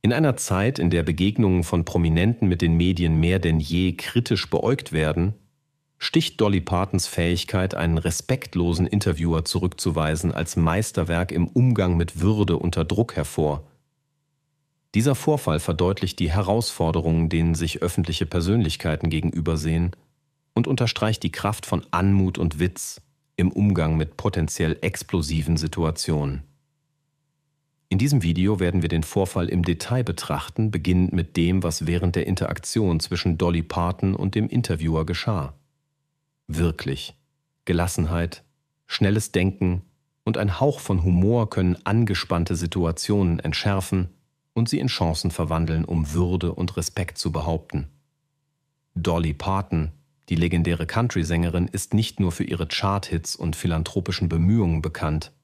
In einer Zeit, in der Begegnungen von Prominenten mit den Medien mehr denn je kritisch beäugt werden, sticht Dolly Partons Fähigkeit, einen respektlosen Interviewer zurückzuweisen, als Meisterwerk im Umgang mit Würde unter Druck hervor. Dieser Vorfall verdeutlicht die Herausforderungen, denen sich öffentliche Persönlichkeiten gegenübersehen und unterstreicht die Kraft von Anmut und Witz im Umgang mit potenziell explosiven Situationen. In diesem Video werden wir den Vorfall im Detail betrachten, beginnend mit dem, was während der Interaktion zwischen Dolly Parton und dem Interviewer geschah. Wirklich. Gelassenheit, schnelles Denken und ein Hauch von Humor können angespannte Situationen entschärfen und sie in Chancen verwandeln, um Würde und Respekt zu behaupten. Dolly Parton, die legendäre Country-Sängerin, ist nicht nur für ihre Chart-Hits und philanthropischen Bemühungen bekannt –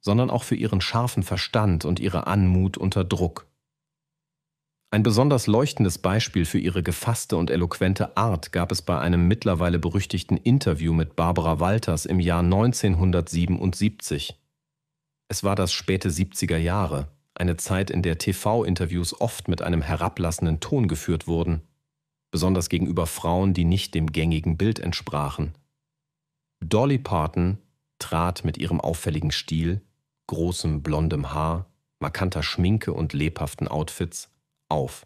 sondern auch für ihren scharfen Verstand und ihre Anmut unter Druck. Ein besonders leuchtendes Beispiel für ihre gefasste und eloquente Art gab es bei einem mittlerweile berüchtigten Interview mit Barbara Walters im Jahr 1977. Es war das späte 70er Jahre, eine Zeit, in der TV-Interviews oft mit einem herablassenden Ton geführt wurden, besonders gegenüber Frauen, die nicht dem gängigen Bild entsprachen. Dolly Parton trat mit ihrem auffälligen Stil großem blondem Haar, markanter Schminke und lebhaften Outfits auf.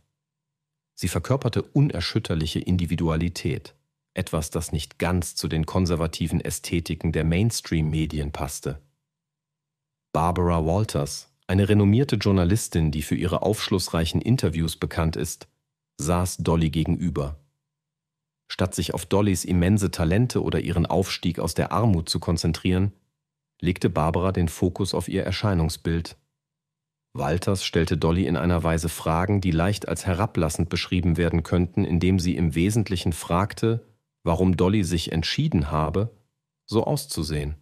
Sie verkörperte unerschütterliche Individualität, etwas, das nicht ganz zu den konservativen Ästhetiken der Mainstream-Medien passte. Barbara Walters, eine renommierte Journalistin, die für ihre aufschlussreichen Interviews bekannt ist, saß Dolly gegenüber. Statt sich auf Dollys immense Talente oder ihren Aufstieg aus der Armut zu konzentrieren, legte Barbara den Fokus auf ihr Erscheinungsbild. Walters stellte Dolly in einer Weise Fragen, die leicht als herablassend beschrieben werden könnten, indem sie im Wesentlichen fragte, warum Dolly sich entschieden habe, so auszusehen.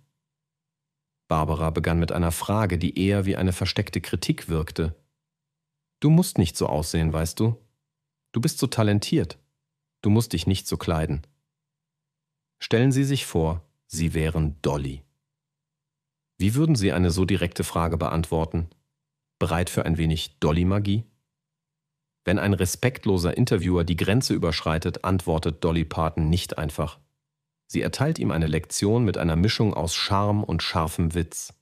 Barbara begann mit einer Frage, die eher wie eine versteckte Kritik wirkte. Du musst nicht so aussehen, weißt du? Du bist so talentiert. Du musst dich nicht so kleiden. Stellen Sie sich vor, Sie wären Dolly. Wie würden Sie eine so direkte Frage beantworten? Bereit für ein wenig Dolly-Magie? Wenn ein respektloser Interviewer die Grenze überschreitet, antwortet Dolly Parton nicht einfach. Sie erteilt ihm eine Lektion mit einer Mischung aus Charme und scharfem Witz.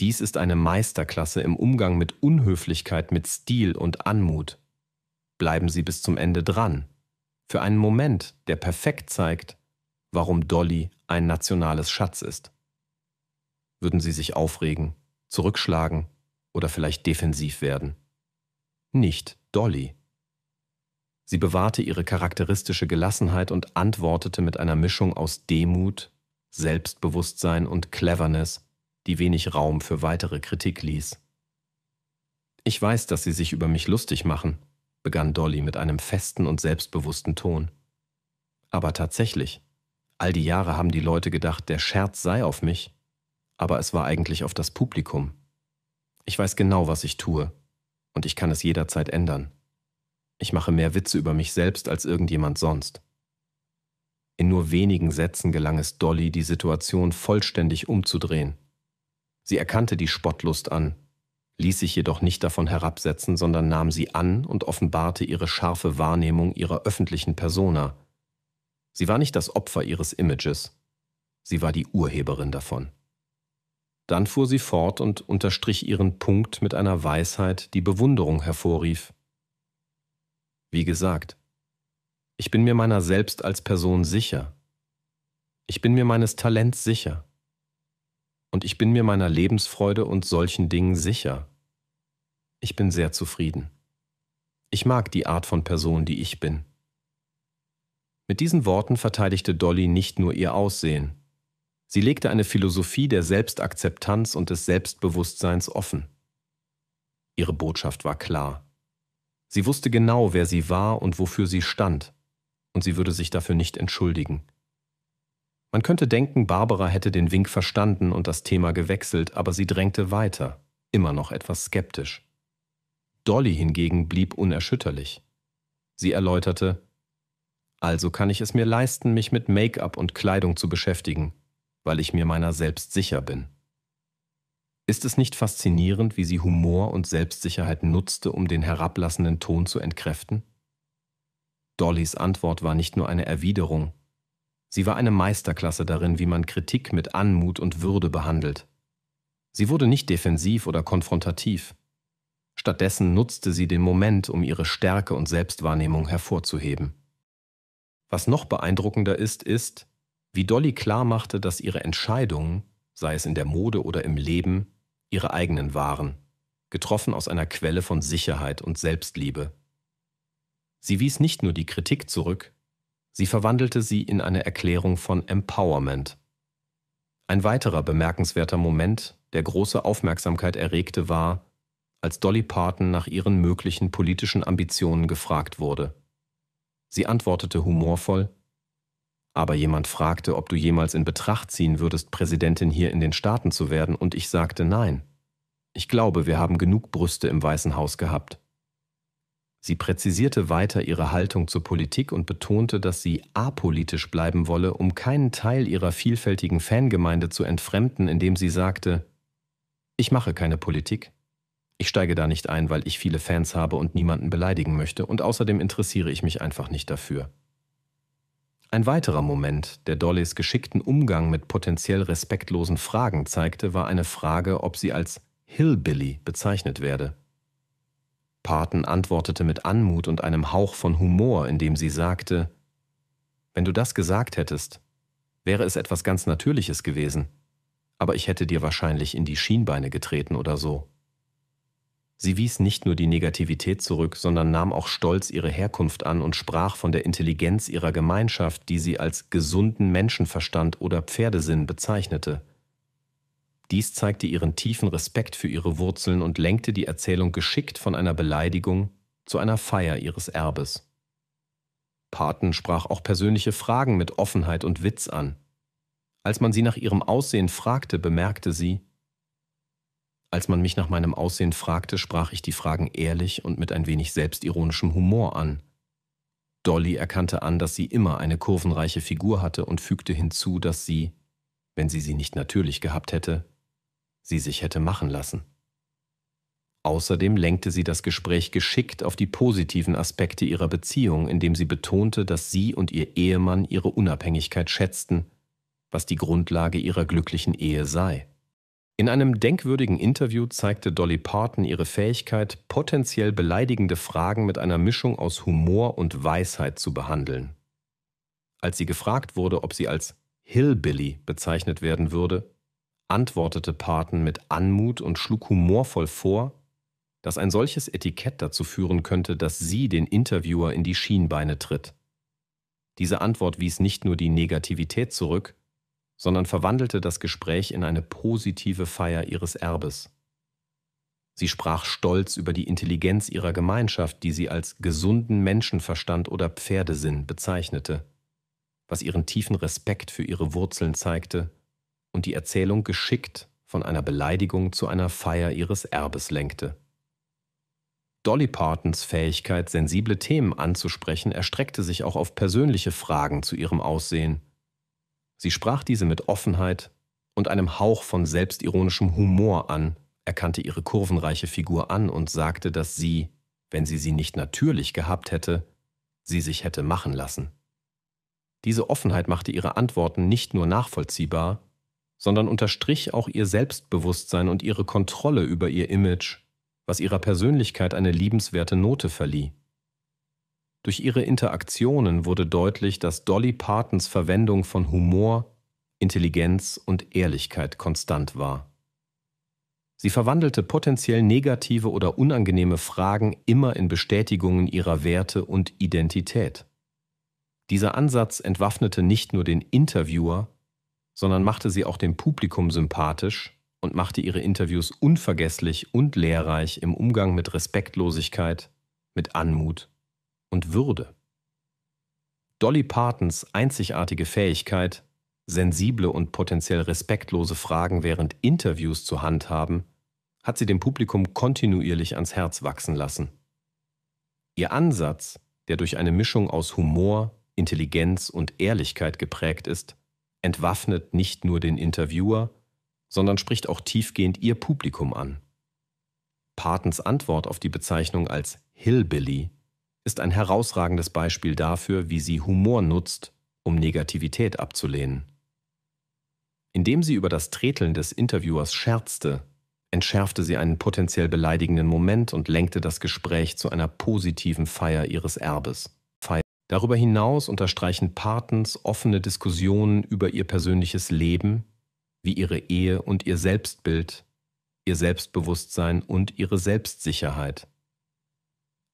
Dies ist eine Meisterklasse im Umgang mit Unhöflichkeit, mit Stil und Anmut. Bleiben Sie bis zum Ende dran. Für einen Moment, der perfekt zeigt, warum Dolly ein nationales Schatz ist würden sie sich aufregen, zurückschlagen oder vielleicht defensiv werden. Nicht Dolly. Sie bewahrte ihre charakteristische Gelassenheit und antwortete mit einer Mischung aus Demut, Selbstbewusstsein und Cleverness, die wenig Raum für weitere Kritik ließ. Ich weiß, dass Sie sich über mich lustig machen, begann Dolly mit einem festen und selbstbewussten Ton. Aber tatsächlich, all die Jahre haben die Leute gedacht, der Scherz sei auf mich, aber es war eigentlich auf das Publikum. Ich weiß genau, was ich tue, und ich kann es jederzeit ändern. Ich mache mehr Witze über mich selbst als irgendjemand sonst. In nur wenigen Sätzen gelang es Dolly, die Situation vollständig umzudrehen. Sie erkannte die Spottlust an, ließ sich jedoch nicht davon herabsetzen, sondern nahm sie an und offenbarte ihre scharfe Wahrnehmung ihrer öffentlichen Persona. Sie war nicht das Opfer ihres Images, sie war die Urheberin davon. Dann fuhr sie fort und unterstrich ihren Punkt mit einer Weisheit, die Bewunderung hervorrief. Wie gesagt, ich bin mir meiner selbst als Person sicher. Ich bin mir meines Talents sicher. Und ich bin mir meiner Lebensfreude und solchen Dingen sicher. Ich bin sehr zufrieden. Ich mag die Art von Person, die ich bin. Mit diesen Worten verteidigte Dolly nicht nur ihr Aussehen, Sie legte eine Philosophie der Selbstakzeptanz und des Selbstbewusstseins offen. Ihre Botschaft war klar. Sie wusste genau, wer sie war und wofür sie stand, und sie würde sich dafür nicht entschuldigen. Man könnte denken, Barbara hätte den Wink verstanden und das Thema gewechselt, aber sie drängte weiter, immer noch etwas skeptisch. Dolly hingegen blieb unerschütterlich. Sie erläuterte, also kann ich es mir leisten, mich mit Make-up und Kleidung zu beschäftigen, weil ich mir meiner selbst sicher bin. Ist es nicht faszinierend, wie sie Humor und Selbstsicherheit nutzte, um den herablassenden Ton zu entkräften? Dollys Antwort war nicht nur eine Erwiderung, sie war eine Meisterklasse darin, wie man Kritik mit Anmut und Würde behandelt. Sie wurde nicht defensiv oder konfrontativ. Stattdessen nutzte sie den Moment, um ihre Stärke und Selbstwahrnehmung hervorzuheben. Was noch beeindruckender ist, ist, wie Dolly klarmachte, dass ihre Entscheidungen, sei es in der Mode oder im Leben, ihre eigenen waren, getroffen aus einer Quelle von Sicherheit und Selbstliebe. Sie wies nicht nur die Kritik zurück, sie verwandelte sie in eine Erklärung von Empowerment. Ein weiterer bemerkenswerter Moment, der große Aufmerksamkeit erregte, war, als Dolly Parton nach ihren möglichen politischen Ambitionen gefragt wurde. Sie antwortete humorvoll, aber jemand fragte, ob du jemals in Betracht ziehen würdest, Präsidentin hier in den Staaten zu werden, und ich sagte nein. Ich glaube, wir haben genug Brüste im Weißen Haus gehabt. Sie präzisierte weiter ihre Haltung zur Politik und betonte, dass sie apolitisch bleiben wolle, um keinen Teil ihrer vielfältigen Fangemeinde zu entfremden, indem sie sagte, ich mache keine Politik. Ich steige da nicht ein, weil ich viele Fans habe und niemanden beleidigen möchte, und außerdem interessiere ich mich einfach nicht dafür. Ein weiterer Moment, der Dollys geschickten Umgang mit potenziell respektlosen Fragen zeigte, war eine Frage, ob sie als Hillbilly bezeichnet werde. Parton antwortete mit Anmut und einem Hauch von Humor, indem sie sagte, Wenn du das gesagt hättest, wäre es etwas ganz Natürliches gewesen, aber ich hätte dir wahrscheinlich in die Schienbeine getreten oder so. Sie wies nicht nur die Negativität zurück, sondern nahm auch stolz ihre Herkunft an und sprach von der Intelligenz ihrer Gemeinschaft, die sie als gesunden Menschenverstand oder Pferdesinn bezeichnete. Dies zeigte ihren tiefen Respekt für ihre Wurzeln und lenkte die Erzählung geschickt von einer Beleidigung zu einer Feier ihres Erbes. Paten sprach auch persönliche Fragen mit Offenheit und Witz an. Als man sie nach ihrem Aussehen fragte, bemerkte sie, als man mich nach meinem Aussehen fragte, sprach ich die Fragen ehrlich und mit ein wenig selbstironischem Humor an. Dolly erkannte an, dass sie immer eine kurvenreiche Figur hatte und fügte hinzu, dass sie, wenn sie sie nicht natürlich gehabt hätte, sie sich hätte machen lassen. Außerdem lenkte sie das Gespräch geschickt auf die positiven Aspekte ihrer Beziehung, indem sie betonte, dass sie und ihr Ehemann ihre Unabhängigkeit schätzten, was die Grundlage ihrer glücklichen Ehe sei. In einem denkwürdigen Interview zeigte Dolly Parton ihre Fähigkeit, potenziell beleidigende Fragen mit einer Mischung aus Humor und Weisheit zu behandeln. Als sie gefragt wurde, ob sie als Hillbilly bezeichnet werden würde, antwortete Parton mit Anmut und schlug humorvoll vor, dass ein solches Etikett dazu führen könnte, dass sie den Interviewer in die Schienbeine tritt. Diese Antwort wies nicht nur die Negativität zurück, sondern verwandelte das Gespräch in eine positive Feier ihres Erbes. Sie sprach stolz über die Intelligenz ihrer Gemeinschaft, die sie als gesunden Menschenverstand oder Pferdesinn bezeichnete, was ihren tiefen Respekt für ihre Wurzeln zeigte und die Erzählung geschickt von einer Beleidigung zu einer Feier ihres Erbes lenkte. Dolly Partons Fähigkeit, sensible Themen anzusprechen, erstreckte sich auch auf persönliche Fragen zu ihrem Aussehen Sie sprach diese mit Offenheit und einem Hauch von selbstironischem Humor an, erkannte ihre kurvenreiche Figur an und sagte, dass sie, wenn sie sie nicht natürlich gehabt hätte, sie sich hätte machen lassen. Diese Offenheit machte ihre Antworten nicht nur nachvollziehbar, sondern unterstrich auch ihr Selbstbewusstsein und ihre Kontrolle über ihr Image, was ihrer Persönlichkeit eine liebenswerte Note verlieh. Durch ihre Interaktionen wurde deutlich, dass Dolly Partons Verwendung von Humor, Intelligenz und Ehrlichkeit konstant war. Sie verwandelte potenziell negative oder unangenehme Fragen immer in Bestätigungen ihrer Werte und Identität. Dieser Ansatz entwaffnete nicht nur den Interviewer, sondern machte sie auch dem Publikum sympathisch und machte ihre Interviews unvergesslich und lehrreich im Umgang mit Respektlosigkeit, mit Anmut und Würde. Dolly Partons einzigartige Fähigkeit, sensible und potenziell respektlose Fragen während Interviews zu handhaben, hat sie dem Publikum kontinuierlich ans Herz wachsen lassen. Ihr Ansatz, der durch eine Mischung aus Humor, Intelligenz und Ehrlichkeit geprägt ist, entwaffnet nicht nur den Interviewer, sondern spricht auch tiefgehend ihr Publikum an. Partons Antwort auf die Bezeichnung als Hillbilly ist ein herausragendes Beispiel dafür, wie sie Humor nutzt, um Negativität abzulehnen. Indem sie über das Treteln des Interviewers scherzte, entschärfte sie einen potenziell beleidigenden Moment und lenkte das Gespräch zu einer positiven Feier ihres Erbes. Feier. Darüber hinaus unterstreichen Patens offene Diskussionen über ihr persönliches Leben, wie ihre Ehe und ihr Selbstbild, ihr Selbstbewusstsein und ihre Selbstsicherheit.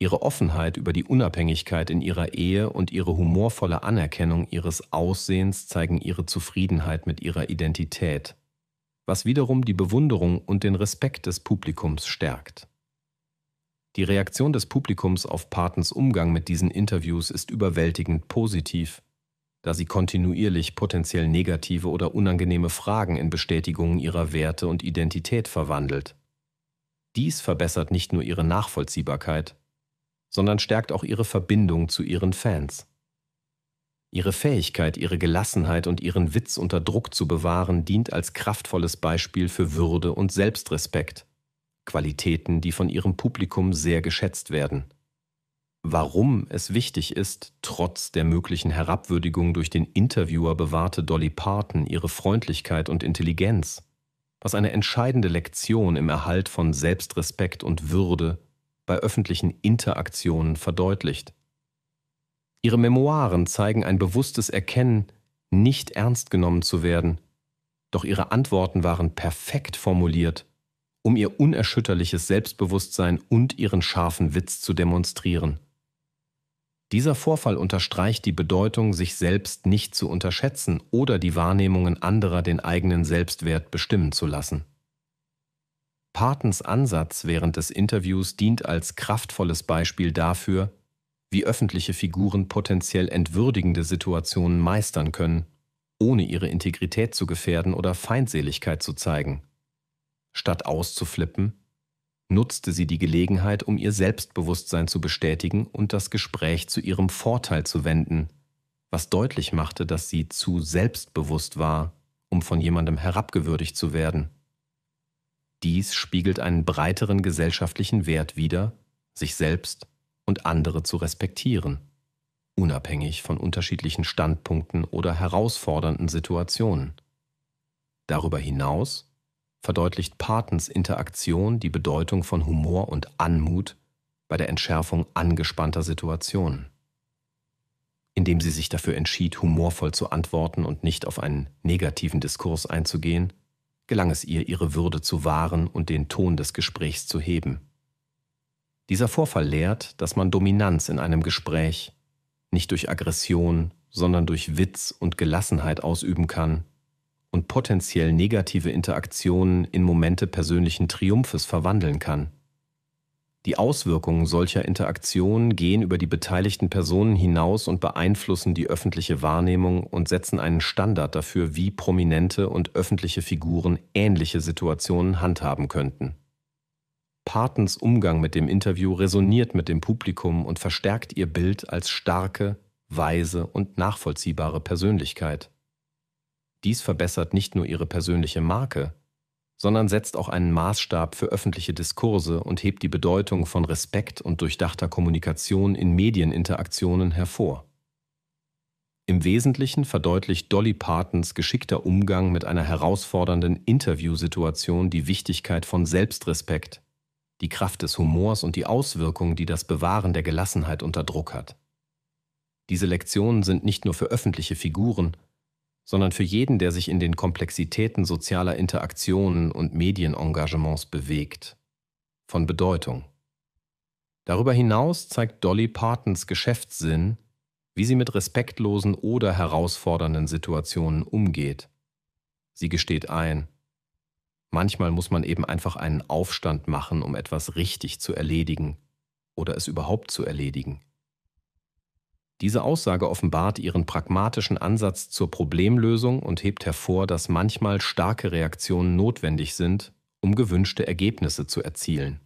Ihre Offenheit über die Unabhängigkeit in ihrer Ehe und ihre humorvolle Anerkennung ihres Aussehens zeigen ihre Zufriedenheit mit ihrer Identität, was wiederum die Bewunderung und den Respekt des Publikums stärkt. Die Reaktion des Publikums auf Patens Umgang mit diesen Interviews ist überwältigend positiv, da sie kontinuierlich potenziell negative oder unangenehme Fragen in Bestätigungen ihrer Werte und Identität verwandelt. Dies verbessert nicht nur ihre Nachvollziehbarkeit, sondern stärkt auch ihre Verbindung zu ihren Fans. Ihre Fähigkeit, ihre Gelassenheit und ihren Witz unter Druck zu bewahren, dient als kraftvolles Beispiel für Würde und Selbstrespekt, Qualitäten, die von ihrem Publikum sehr geschätzt werden. Warum es wichtig ist, trotz der möglichen Herabwürdigung durch den Interviewer bewahrte Dolly Parton ihre Freundlichkeit und Intelligenz, was eine entscheidende Lektion im Erhalt von Selbstrespekt und Würde bei öffentlichen Interaktionen verdeutlicht. Ihre Memoiren zeigen ein bewusstes Erkennen, nicht ernst genommen zu werden, doch ihre Antworten waren perfekt formuliert, um ihr unerschütterliches Selbstbewusstsein und ihren scharfen Witz zu demonstrieren. Dieser Vorfall unterstreicht die Bedeutung, sich selbst nicht zu unterschätzen oder die Wahrnehmungen anderer den eigenen Selbstwert bestimmen zu lassen. Partons Ansatz während des Interviews dient als kraftvolles Beispiel dafür, wie öffentliche Figuren potenziell entwürdigende Situationen meistern können, ohne ihre Integrität zu gefährden oder Feindseligkeit zu zeigen. Statt auszuflippen, nutzte sie die Gelegenheit, um ihr Selbstbewusstsein zu bestätigen und das Gespräch zu ihrem Vorteil zu wenden, was deutlich machte, dass sie zu selbstbewusst war, um von jemandem herabgewürdigt zu werden. Dies spiegelt einen breiteren gesellschaftlichen Wert wider, sich selbst und andere zu respektieren, unabhängig von unterschiedlichen Standpunkten oder herausfordernden Situationen. Darüber hinaus verdeutlicht Patens Interaktion die Bedeutung von Humor und Anmut bei der Entschärfung angespannter Situationen. Indem sie sich dafür entschied, humorvoll zu antworten und nicht auf einen negativen Diskurs einzugehen, gelang es ihr, ihre Würde zu wahren und den Ton des Gesprächs zu heben. Dieser Vorfall lehrt, dass man Dominanz in einem Gespräch nicht durch Aggression, sondern durch Witz und Gelassenheit ausüben kann und potenziell negative Interaktionen in Momente persönlichen Triumphes verwandeln kann. Die Auswirkungen solcher Interaktionen gehen über die beteiligten Personen hinaus und beeinflussen die öffentliche Wahrnehmung und setzen einen Standard dafür, wie prominente und öffentliche Figuren ähnliche Situationen handhaben könnten. Partons Umgang mit dem Interview resoniert mit dem Publikum und verstärkt ihr Bild als starke, weise und nachvollziehbare Persönlichkeit. Dies verbessert nicht nur ihre persönliche Marke, sondern setzt auch einen Maßstab für öffentliche Diskurse und hebt die Bedeutung von Respekt und durchdachter Kommunikation in Medieninteraktionen hervor. Im Wesentlichen verdeutlicht Dolly Partons geschickter Umgang mit einer herausfordernden Interviewsituation die Wichtigkeit von Selbstrespekt, die Kraft des Humors und die Auswirkungen, die das Bewahren der Gelassenheit unter Druck hat. Diese Lektionen sind nicht nur für öffentliche Figuren, sondern für jeden, der sich in den Komplexitäten sozialer Interaktionen und Medienengagements bewegt. Von Bedeutung. Darüber hinaus zeigt Dolly Partons Geschäftssinn, wie sie mit respektlosen oder herausfordernden Situationen umgeht. Sie gesteht ein, manchmal muss man eben einfach einen Aufstand machen, um etwas richtig zu erledigen oder es überhaupt zu erledigen. Diese Aussage offenbart ihren pragmatischen Ansatz zur Problemlösung und hebt hervor, dass manchmal starke Reaktionen notwendig sind, um gewünschte Ergebnisse zu erzielen.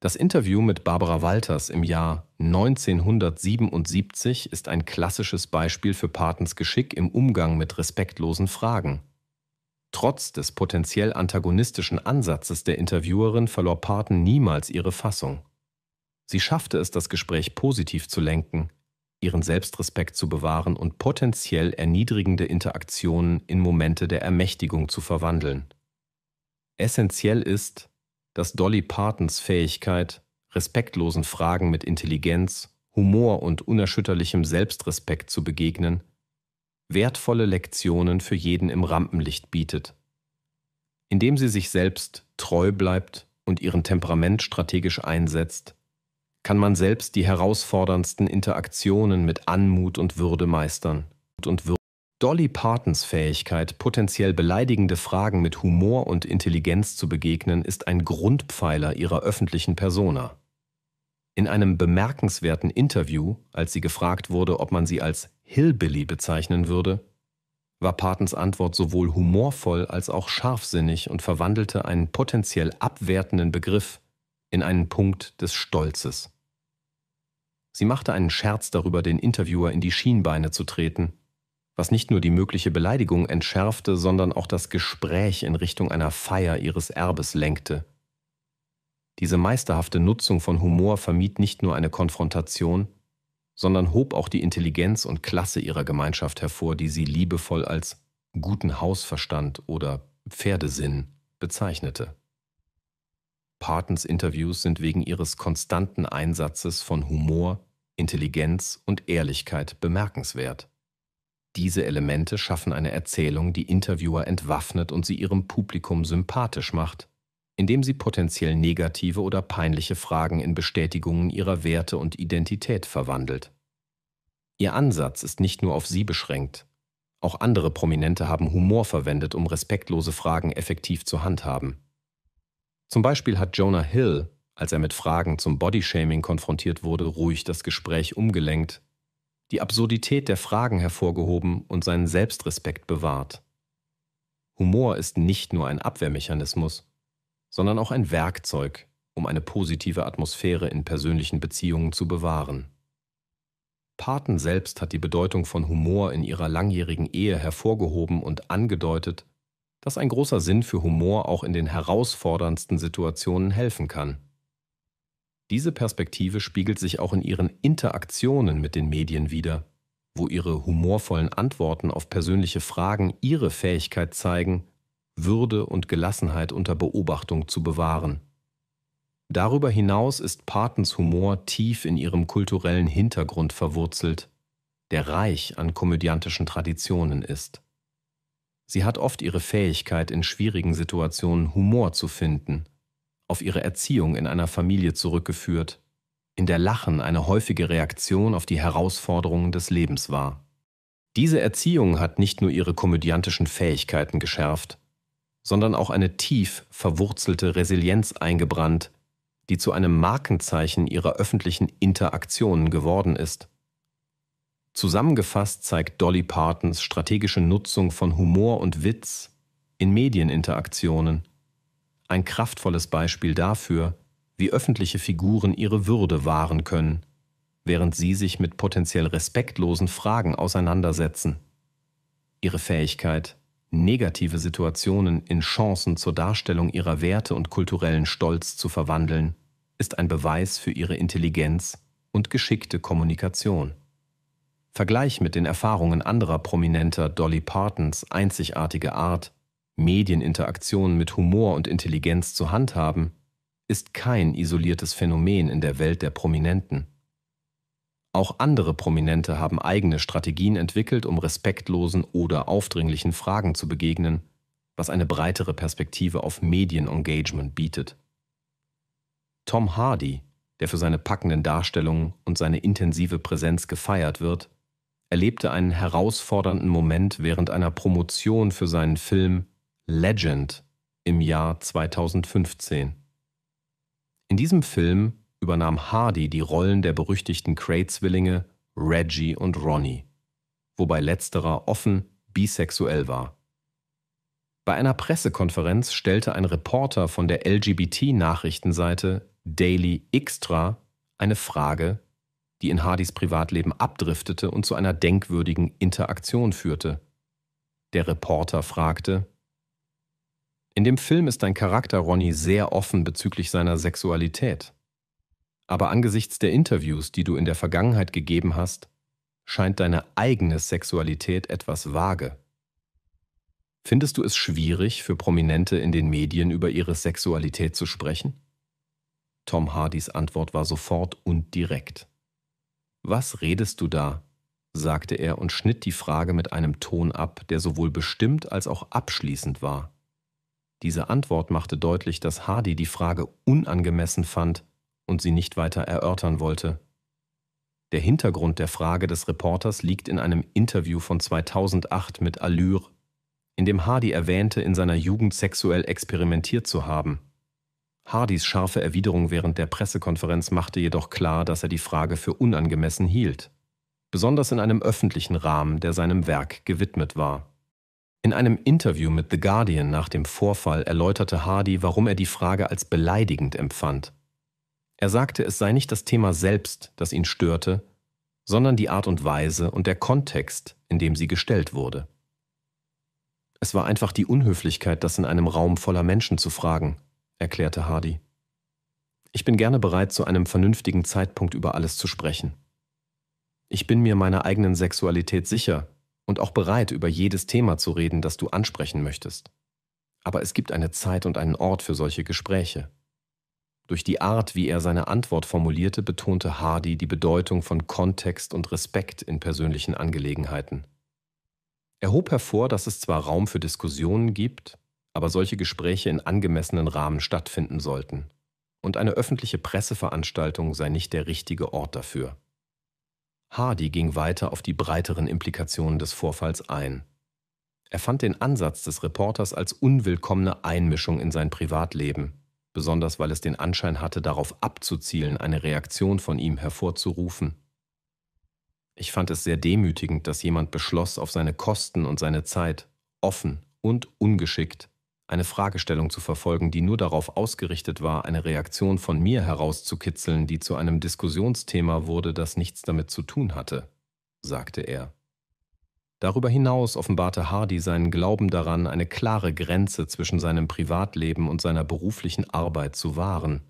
Das Interview mit Barbara Walters im Jahr 1977 ist ein klassisches Beispiel für Patens Geschick im Umgang mit respektlosen Fragen. Trotz des potenziell antagonistischen Ansatzes der Interviewerin verlor Paten niemals ihre Fassung. Sie schaffte es, das Gespräch positiv zu lenken, ihren Selbstrespekt zu bewahren und potenziell erniedrigende Interaktionen in Momente der Ermächtigung zu verwandeln. Essentiell ist, dass Dolly Partons Fähigkeit, respektlosen Fragen mit Intelligenz, Humor und unerschütterlichem Selbstrespekt zu begegnen, wertvolle Lektionen für jeden im Rampenlicht bietet. Indem sie sich selbst treu bleibt und ihren Temperament strategisch einsetzt, kann man selbst die herausforderndsten Interaktionen mit Anmut und Würde meistern. Und Würde. Dolly Partons Fähigkeit, potenziell beleidigende Fragen mit Humor und Intelligenz zu begegnen, ist ein Grundpfeiler ihrer öffentlichen Persona. In einem bemerkenswerten Interview, als sie gefragt wurde, ob man sie als Hillbilly bezeichnen würde, war Partons Antwort sowohl humorvoll als auch scharfsinnig und verwandelte einen potenziell abwertenden Begriff in einen Punkt des Stolzes. Sie machte einen Scherz darüber, den Interviewer in die Schienbeine zu treten, was nicht nur die mögliche Beleidigung entschärfte, sondern auch das Gespräch in Richtung einer Feier ihres Erbes lenkte. Diese meisterhafte Nutzung von Humor vermied nicht nur eine Konfrontation, sondern hob auch die Intelligenz und Klasse ihrer Gemeinschaft hervor, die sie liebevoll als guten Hausverstand oder Pferdesinn bezeichnete. Partons Interviews sind wegen ihres konstanten Einsatzes von Humor, Intelligenz und Ehrlichkeit bemerkenswert. Diese Elemente schaffen eine Erzählung, die Interviewer entwaffnet und sie ihrem Publikum sympathisch macht, indem sie potenziell negative oder peinliche Fragen in Bestätigungen ihrer Werte und Identität verwandelt. Ihr Ansatz ist nicht nur auf sie beschränkt. Auch andere Prominente haben Humor verwendet, um respektlose Fragen effektiv zu handhaben. Zum Beispiel hat Jonah Hill, als er mit Fragen zum Bodyshaming konfrontiert wurde, ruhig das Gespräch umgelenkt, die Absurdität der Fragen hervorgehoben und seinen Selbstrespekt bewahrt. Humor ist nicht nur ein Abwehrmechanismus, sondern auch ein Werkzeug, um eine positive Atmosphäre in persönlichen Beziehungen zu bewahren. Paten selbst hat die Bedeutung von Humor in ihrer langjährigen Ehe hervorgehoben und angedeutet, dass ein großer Sinn für Humor auch in den herausforderndsten Situationen helfen kann. Diese Perspektive spiegelt sich auch in ihren Interaktionen mit den Medien wider, wo ihre humorvollen Antworten auf persönliche Fragen ihre Fähigkeit zeigen, Würde und Gelassenheit unter Beobachtung zu bewahren. Darüber hinaus ist Partons Humor tief in ihrem kulturellen Hintergrund verwurzelt, der reich an komödiantischen Traditionen ist. Sie hat oft ihre Fähigkeit, in schwierigen Situationen Humor zu finden, auf ihre Erziehung in einer Familie zurückgeführt, in der Lachen eine häufige Reaktion auf die Herausforderungen des Lebens war. Diese Erziehung hat nicht nur ihre komödiantischen Fähigkeiten geschärft, sondern auch eine tief verwurzelte Resilienz eingebrannt, die zu einem Markenzeichen ihrer öffentlichen Interaktionen geworden ist. Zusammengefasst zeigt Dolly Partons strategische Nutzung von Humor und Witz in Medieninteraktionen ein kraftvolles Beispiel dafür, wie öffentliche Figuren ihre Würde wahren können, während sie sich mit potenziell respektlosen Fragen auseinandersetzen. Ihre Fähigkeit, negative Situationen in Chancen zur Darstellung ihrer Werte und kulturellen Stolz zu verwandeln, ist ein Beweis für ihre Intelligenz und geschickte Kommunikation. Vergleich mit den Erfahrungen anderer Prominenter Dolly Partons einzigartige Art, Medieninteraktionen mit Humor und Intelligenz zu handhaben, ist kein isoliertes Phänomen in der Welt der Prominenten. Auch andere Prominente haben eigene Strategien entwickelt, um respektlosen oder aufdringlichen Fragen zu begegnen, was eine breitere Perspektive auf Medienengagement bietet. Tom Hardy, der für seine packenden Darstellungen und seine intensive Präsenz gefeiert wird, erlebte einen herausfordernden Moment während einer Promotion für seinen Film Legend im Jahr 2015. In diesem Film übernahm Hardy die Rollen der berüchtigten Cray-Zwillinge Reggie und Ronnie, wobei letzterer offen bisexuell war. Bei einer Pressekonferenz stellte ein Reporter von der LGBT-Nachrichtenseite Daily Extra eine Frage die in Hardys Privatleben abdriftete und zu einer denkwürdigen Interaktion führte. Der Reporter fragte, in dem Film ist dein Charakter Ronny sehr offen bezüglich seiner Sexualität. Aber angesichts der Interviews, die du in der Vergangenheit gegeben hast, scheint deine eigene Sexualität etwas vage. Findest du es schwierig, für Prominente in den Medien über ihre Sexualität zu sprechen? Tom Hardys Antwort war sofort und direkt. Was redest du da? sagte er und schnitt die Frage mit einem Ton ab, der sowohl bestimmt als auch abschließend war. Diese Antwort machte deutlich, dass Hardy die Frage unangemessen fand und sie nicht weiter erörtern wollte. Der Hintergrund der Frage des Reporters liegt in einem Interview von 2008 mit Allure, in dem Hardy erwähnte, in seiner Jugend sexuell experimentiert zu haben. Hardys scharfe Erwiderung während der Pressekonferenz machte jedoch klar, dass er die Frage für unangemessen hielt, besonders in einem öffentlichen Rahmen, der seinem Werk gewidmet war. In einem Interview mit The Guardian nach dem Vorfall erläuterte Hardy, warum er die Frage als beleidigend empfand. Er sagte, es sei nicht das Thema selbst, das ihn störte, sondern die Art und Weise und der Kontext, in dem sie gestellt wurde. Es war einfach die Unhöflichkeit, das in einem Raum voller Menschen zu fragen, erklärte Hardy. Ich bin gerne bereit, zu einem vernünftigen Zeitpunkt über alles zu sprechen. Ich bin mir meiner eigenen Sexualität sicher und auch bereit, über jedes Thema zu reden, das du ansprechen möchtest. Aber es gibt eine Zeit und einen Ort für solche Gespräche. Durch die Art, wie er seine Antwort formulierte, betonte Hardy die Bedeutung von Kontext und Respekt in persönlichen Angelegenheiten. Er hob hervor, dass es zwar Raum für Diskussionen gibt, aber solche Gespräche in angemessenen Rahmen stattfinden sollten. Und eine öffentliche Presseveranstaltung sei nicht der richtige Ort dafür. Hardy ging weiter auf die breiteren Implikationen des Vorfalls ein. Er fand den Ansatz des Reporters als unwillkommene Einmischung in sein Privatleben, besonders weil es den Anschein hatte, darauf abzuzielen, eine Reaktion von ihm hervorzurufen. Ich fand es sehr demütigend, dass jemand beschloss, auf seine Kosten und seine Zeit, offen und ungeschickt, eine Fragestellung zu verfolgen, die nur darauf ausgerichtet war, eine Reaktion von mir herauszukitzeln, die zu einem Diskussionsthema wurde, das nichts damit zu tun hatte, sagte er. Darüber hinaus offenbarte Hardy seinen Glauben daran, eine klare Grenze zwischen seinem Privatleben und seiner beruflichen Arbeit zu wahren.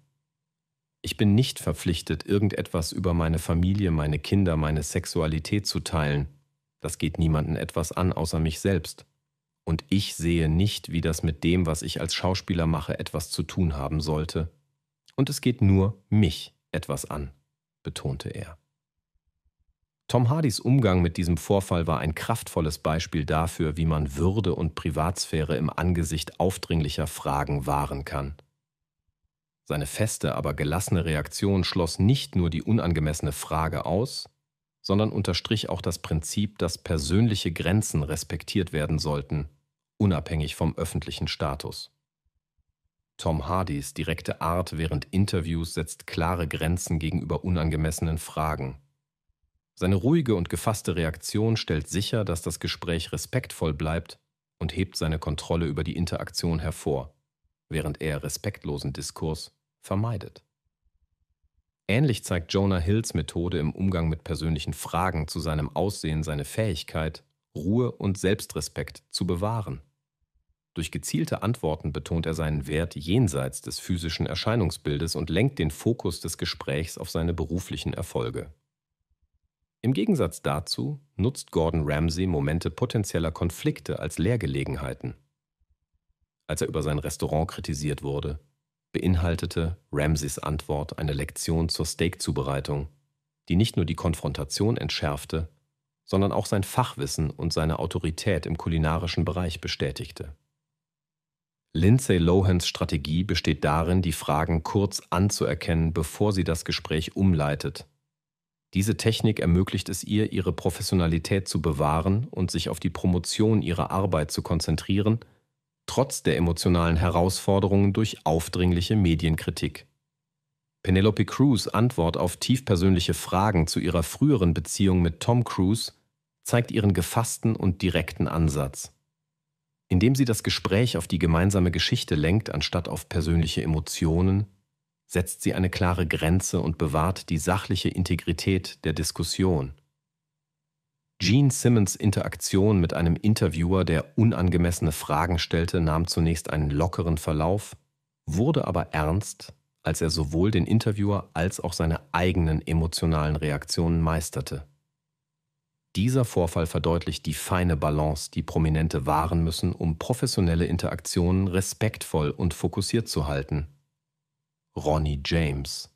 Ich bin nicht verpflichtet, irgendetwas über meine Familie, meine Kinder, meine Sexualität zu teilen. Das geht niemanden etwas an außer mich selbst und ich sehe nicht, wie das mit dem, was ich als Schauspieler mache, etwas zu tun haben sollte. Und es geht nur mich etwas an, betonte er. Tom Hardys Umgang mit diesem Vorfall war ein kraftvolles Beispiel dafür, wie man Würde und Privatsphäre im Angesicht aufdringlicher Fragen wahren kann. Seine feste, aber gelassene Reaktion schloss nicht nur die unangemessene Frage aus, sondern unterstrich auch das Prinzip, dass persönliche Grenzen respektiert werden sollten, unabhängig vom öffentlichen Status. Tom Hardys direkte Art während Interviews setzt klare Grenzen gegenüber unangemessenen Fragen. Seine ruhige und gefasste Reaktion stellt sicher, dass das Gespräch respektvoll bleibt und hebt seine Kontrolle über die Interaktion hervor, während er respektlosen Diskurs vermeidet. Ähnlich zeigt Jonah Hills Methode im Umgang mit persönlichen Fragen zu seinem Aussehen seine Fähigkeit, Ruhe und Selbstrespekt zu bewahren. Durch gezielte Antworten betont er seinen Wert jenseits des physischen Erscheinungsbildes und lenkt den Fokus des Gesprächs auf seine beruflichen Erfolge. Im Gegensatz dazu nutzt Gordon Ramsay Momente potenzieller Konflikte als Lehrgelegenheiten. Als er über sein Restaurant kritisiert wurde, beinhaltete Ramsays Antwort eine Lektion zur Steakzubereitung, die nicht nur die Konfrontation entschärfte, sondern auch sein Fachwissen und seine Autorität im kulinarischen Bereich bestätigte. Lindsay Lohans Strategie besteht darin, die Fragen kurz anzuerkennen, bevor sie das Gespräch umleitet. Diese Technik ermöglicht es ihr, ihre Professionalität zu bewahren und sich auf die Promotion ihrer Arbeit zu konzentrieren – trotz der emotionalen Herausforderungen durch aufdringliche Medienkritik. Penelope Cruz Antwort auf tiefpersönliche Fragen zu ihrer früheren Beziehung mit Tom Cruise zeigt ihren gefassten und direkten Ansatz. Indem sie das Gespräch auf die gemeinsame Geschichte lenkt, anstatt auf persönliche Emotionen, setzt sie eine klare Grenze und bewahrt die sachliche Integrität der Diskussion. Gene Simmons Interaktion mit einem Interviewer, der unangemessene Fragen stellte, nahm zunächst einen lockeren Verlauf, wurde aber ernst, als er sowohl den Interviewer als auch seine eigenen emotionalen Reaktionen meisterte. Dieser Vorfall verdeutlicht die feine Balance, die Prominente wahren müssen, um professionelle Interaktionen respektvoll und fokussiert zu halten. Ronnie James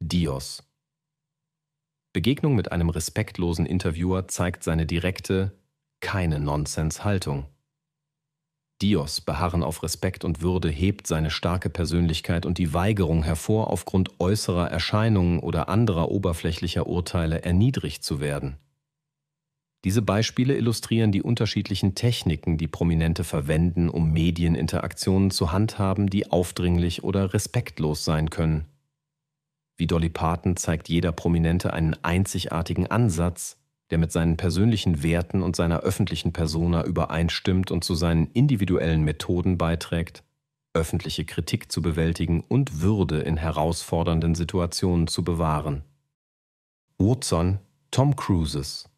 Dios Begegnung mit einem respektlosen Interviewer zeigt seine direkte, keine Nonsens-Haltung. Dios Beharren auf Respekt und Würde hebt seine starke Persönlichkeit und die Weigerung hervor, aufgrund äußerer Erscheinungen oder anderer oberflächlicher Urteile erniedrigt zu werden. Diese Beispiele illustrieren die unterschiedlichen Techniken, die Prominente verwenden, um Medieninteraktionen zu handhaben, die aufdringlich oder respektlos sein können. Wie Dolly Parton zeigt jeder Prominente einen einzigartigen Ansatz, der mit seinen persönlichen Werten und seiner öffentlichen Persona übereinstimmt und zu seinen individuellen Methoden beiträgt, öffentliche Kritik zu bewältigen und Würde in herausfordernden Situationen zu bewahren. Woodson, Tom Cruises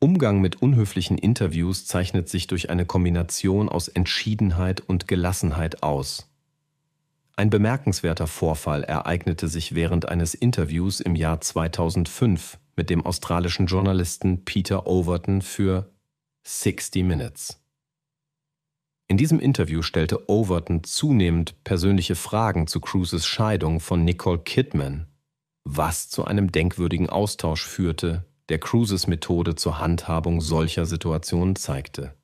Umgang mit unhöflichen Interviews zeichnet sich durch eine Kombination aus Entschiedenheit und Gelassenheit aus. Ein bemerkenswerter Vorfall ereignete sich während eines Interviews im Jahr 2005 mit dem australischen Journalisten Peter Overton für 60 Minutes. In diesem Interview stellte Overton zunehmend persönliche Fragen zu Cruises Scheidung von Nicole Kidman, was zu einem denkwürdigen Austausch führte, der Cruises Methode zur Handhabung solcher Situationen zeigte.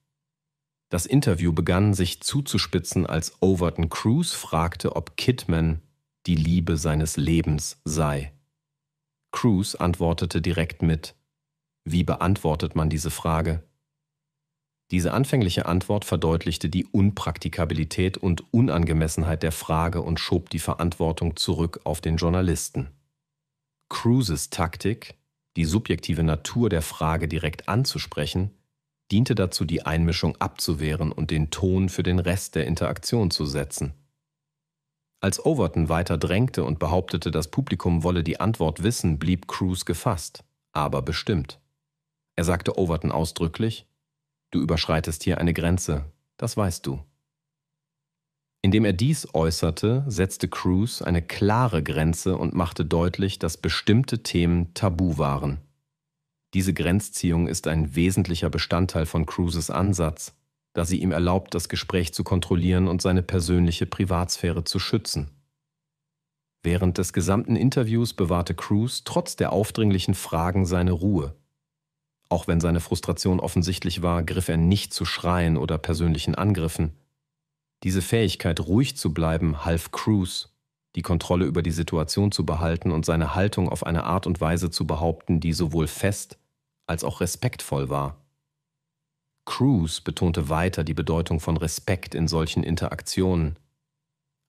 Das Interview begann sich zuzuspitzen, als Overton Cruz fragte, ob Kidman die Liebe seines Lebens sei. Cruz antwortete direkt mit Wie beantwortet man diese Frage? Diese anfängliche Antwort verdeutlichte die Unpraktikabilität und Unangemessenheit der Frage und schob die Verantwortung zurück auf den Journalisten. Cruises Taktik, die subjektive Natur der Frage direkt anzusprechen, diente dazu, die Einmischung abzuwehren und den Ton für den Rest der Interaktion zu setzen. Als Overton weiter drängte und behauptete, das Publikum wolle die Antwort wissen, blieb Cruz gefasst, aber bestimmt. Er sagte Overton ausdrücklich, Du überschreitest hier eine Grenze, das weißt du. Indem er dies äußerte, setzte Cruz eine klare Grenze und machte deutlich, dass bestimmte Themen tabu waren. Diese Grenzziehung ist ein wesentlicher Bestandteil von Cruises Ansatz, da sie ihm erlaubt, das Gespräch zu kontrollieren und seine persönliche Privatsphäre zu schützen. Während des gesamten Interviews bewahrte Cruz trotz der aufdringlichen Fragen seine Ruhe. Auch wenn seine Frustration offensichtlich war, griff er nicht zu Schreien oder persönlichen Angriffen. Diese Fähigkeit, ruhig zu bleiben, half Cruz, die Kontrolle über die Situation zu behalten und seine Haltung auf eine Art und Weise zu behaupten, die sowohl fest als auch respektvoll war. Cruz betonte weiter die Bedeutung von Respekt in solchen Interaktionen.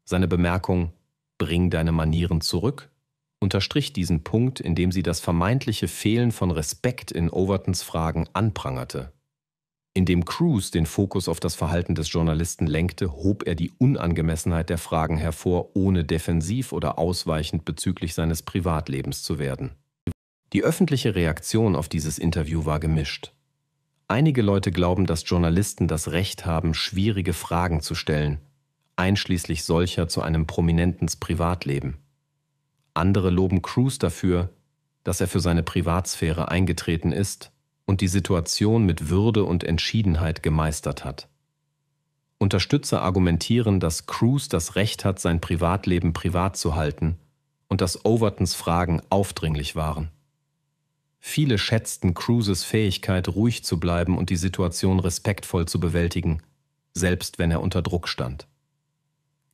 Seine Bemerkung Bring deine Manieren zurück unterstrich diesen Punkt, indem sie das vermeintliche Fehlen von Respekt in Overtons Fragen anprangerte. Indem Cruz den Fokus auf das Verhalten des Journalisten lenkte, hob er die Unangemessenheit der Fragen hervor, ohne defensiv oder ausweichend bezüglich seines Privatlebens zu werden. Die öffentliche Reaktion auf dieses Interview war gemischt. Einige Leute glauben, dass Journalisten das Recht haben, schwierige Fragen zu stellen, einschließlich solcher zu einem prominentens Privatleben. Andere loben Cruz dafür, dass er für seine Privatsphäre eingetreten ist und die Situation mit Würde und Entschiedenheit gemeistert hat. Unterstützer argumentieren, dass Cruz das Recht hat, sein Privatleben privat zu halten und dass Overtons Fragen aufdringlich waren. Viele schätzten Cruises Fähigkeit, ruhig zu bleiben und die Situation respektvoll zu bewältigen, selbst wenn er unter Druck stand.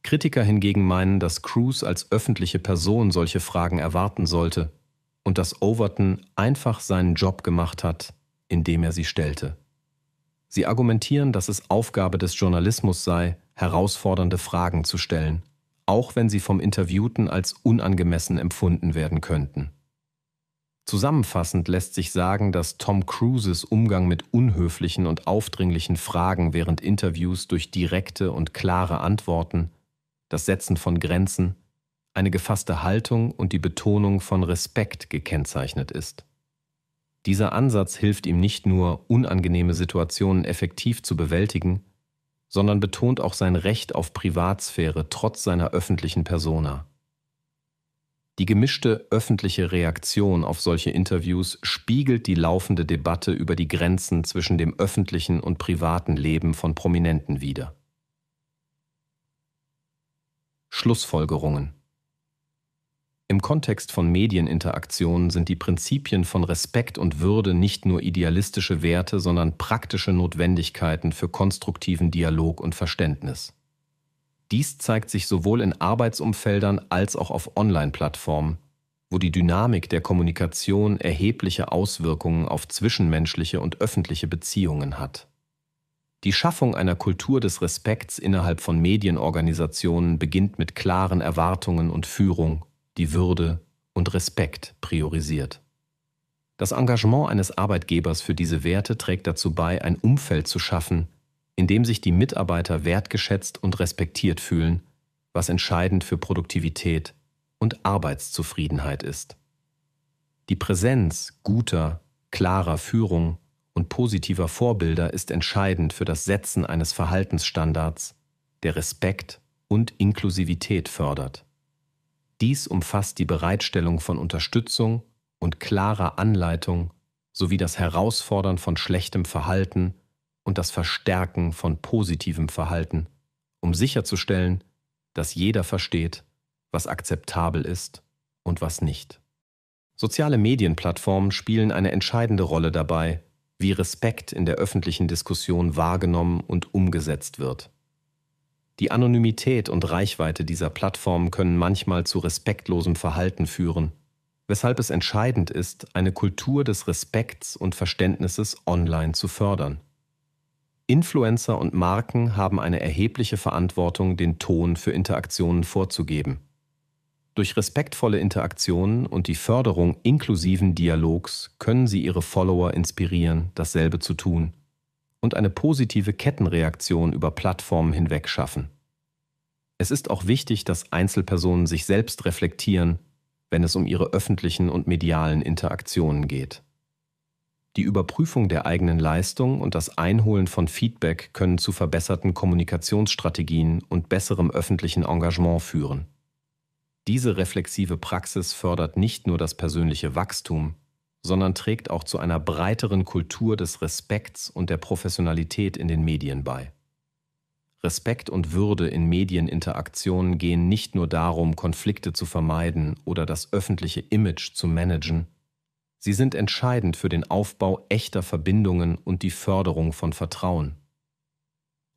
Kritiker hingegen meinen, dass Cruise als öffentliche Person solche Fragen erwarten sollte und dass Overton einfach seinen Job gemacht hat, indem er sie stellte. Sie argumentieren, dass es Aufgabe des Journalismus sei, herausfordernde Fragen zu stellen, auch wenn sie vom Interviewten als unangemessen empfunden werden könnten. Zusammenfassend lässt sich sagen, dass Tom Cruises Umgang mit unhöflichen und aufdringlichen Fragen während Interviews durch direkte und klare Antworten, das Setzen von Grenzen, eine gefasste Haltung und die Betonung von Respekt gekennzeichnet ist. Dieser Ansatz hilft ihm nicht nur, unangenehme Situationen effektiv zu bewältigen, sondern betont auch sein Recht auf Privatsphäre trotz seiner öffentlichen Persona. Die gemischte öffentliche Reaktion auf solche Interviews spiegelt die laufende Debatte über die Grenzen zwischen dem öffentlichen und privaten Leben von Prominenten wider. Schlussfolgerungen Im Kontext von Medieninteraktionen sind die Prinzipien von Respekt und Würde nicht nur idealistische Werte, sondern praktische Notwendigkeiten für konstruktiven Dialog und Verständnis. Dies zeigt sich sowohl in Arbeitsumfeldern als auch auf Online-Plattformen, wo die Dynamik der Kommunikation erhebliche Auswirkungen auf zwischenmenschliche und öffentliche Beziehungen hat. Die Schaffung einer Kultur des Respekts innerhalb von Medienorganisationen beginnt mit klaren Erwartungen und Führung, die Würde und Respekt priorisiert. Das Engagement eines Arbeitgebers für diese Werte trägt dazu bei, ein Umfeld zu schaffen, in dem sich die Mitarbeiter wertgeschätzt und respektiert fühlen, was entscheidend für Produktivität und Arbeitszufriedenheit ist. Die Präsenz guter, klarer Führung und positiver Vorbilder ist entscheidend für das Setzen eines Verhaltensstandards, der Respekt und Inklusivität fördert. Dies umfasst die Bereitstellung von Unterstützung und klarer Anleitung sowie das Herausfordern von schlechtem Verhalten und das Verstärken von positivem Verhalten, um sicherzustellen, dass jeder versteht, was akzeptabel ist und was nicht. Soziale Medienplattformen spielen eine entscheidende Rolle dabei, wie Respekt in der öffentlichen Diskussion wahrgenommen und umgesetzt wird. Die Anonymität und Reichweite dieser Plattformen können manchmal zu respektlosem Verhalten führen, weshalb es entscheidend ist, eine Kultur des Respekts und Verständnisses online zu fördern. Influencer und Marken haben eine erhebliche Verantwortung, den Ton für Interaktionen vorzugeben. Durch respektvolle Interaktionen und die Förderung inklusiven Dialogs können sie ihre Follower inspirieren, dasselbe zu tun und eine positive Kettenreaktion über Plattformen hinweg schaffen. Es ist auch wichtig, dass Einzelpersonen sich selbst reflektieren, wenn es um ihre öffentlichen und medialen Interaktionen geht. Die Überprüfung der eigenen Leistung und das Einholen von Feedback können zu verbesserten Kommunikationsstrategien und besserem öffentlichen Engagement führen. Diese reflexive Praxis fördert nicht nur das persönliche Wachstum, sondern trägt auch zu einer breiteren Kultur des Respekts und der Professionalität in den Medien bei. Respekt und Würde in Medieninteraktionen gehen nicht nur darum, Konflikte zu vermeiden oder das öffentliche Image zu managen, Sie sind entscheidend für den Aufbau echter Verbindungen und die Förderung von Vertrauen.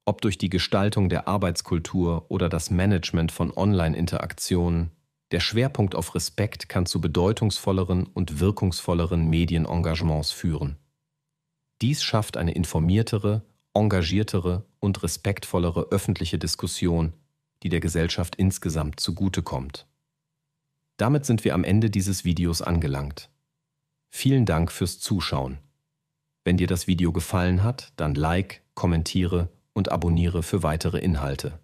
Ob durch die Gestaltung der Arbeitskultur oder das Management von Online-Interaktionen, der Schwerpunkt auf Respekt kann zu bedeutungsvolleren und wirkungsvolleren Medienengagements führen. Dies schafft eine informiertere, engagiertere und respektvollere öffentliche Diskussion, die der Gesellschaft insgesamt zugutekommt. Damit sind wir am Ende dieses Videos angelangt. Vielen Dank fürs Zuschauen. Wenn dir das Video gefallen hat, dann like, kommentiere und abonniere für weitere Inhalte.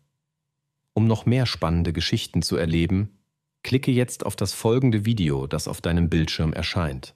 Um noch mehr spannende Geschichten zu erleben, klicke jetzt auf das folgende Video, das auf deinem Bildschirm erscheint.